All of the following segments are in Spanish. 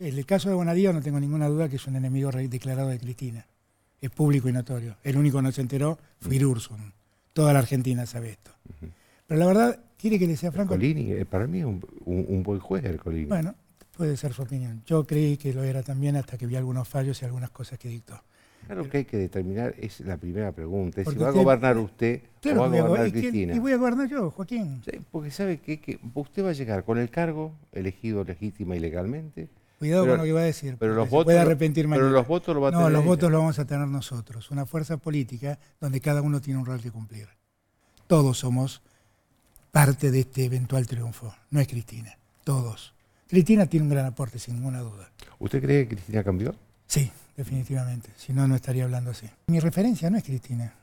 En el caso de Bonadío no tengo ninguna duda que es un enemigo declarado de Cristina. Es público y notorio. El único que no se enteró fue Irurson. Toda la Argentina sabe esto. Pero la verdad, quiere que le sea franco. Colini, eh, para mí es un, buen juez, Colini. Bueno, puede ser su opinión. Yo creí que lo era también hasta que vi algunos fallos y algunas cosas que dictó. Claro, que hay que determinar es la primera pregunta, si va a gobernar usted o va a gobernar Cristina. Y voy a gobernar yo, Joaquín. porque sabe que, que, usted va a llegar con el cargo elegido legítima y legalmente, Cuidado con lo que va a decir. Pero los votos, puede arrepentir Pero los votos lo va a No, los votos los vamos a tener nosotros. Una fuerza política donde cada uno tiene un rol que cumplir. Todos somos parte de este eventual triunfo. No es Cristina. Todos. Cristina tiene un gran aporte, sin ninguna duda. ¿Usted cree que Cristina cambió? Sí, definitivamente. Si no, no estaría hablando así. Mi referencia no es Cristina.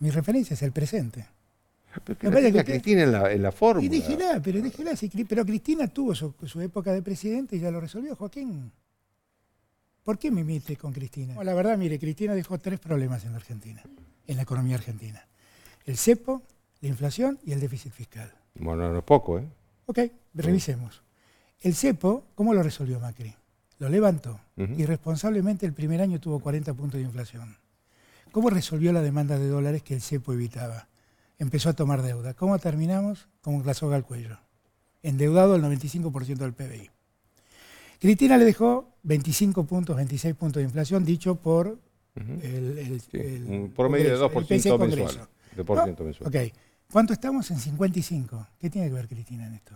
Mi referencia es el presente. Pero Cristina la, en la pero pero Cristina tuvo su, época de presidente y ya lo resolvió, Joaquín. ¿Por qué me imites con Cristina? Bueno, la verdad, mire, Cristina dejó tres problemas en la Argentina, en la economía argentina. El cepo, la inflación y el déficit fiscal. Bueno, no es poco, ¿eh? Ok, revisemos. El cepo, ¿cómo lo resolvió Macri? Lo levantó. irresponsablemente el primer año tuvo 40 puntos de inflación. ¿Cómo resolvió la demanda de dólares que el cepo evitaba? empezó a tomar deuda. ¿Cómo terminamos? Con la soga al cuello, endeudado al 95% del PBI. Cristina le dejó 25 puntos, 26 puntos de inflación, dicho por el, el, de 2% mensual. De mensual. Ok. ¿Cuánto estamos en 55? ¿Qué tiene que ver Cristina en esto?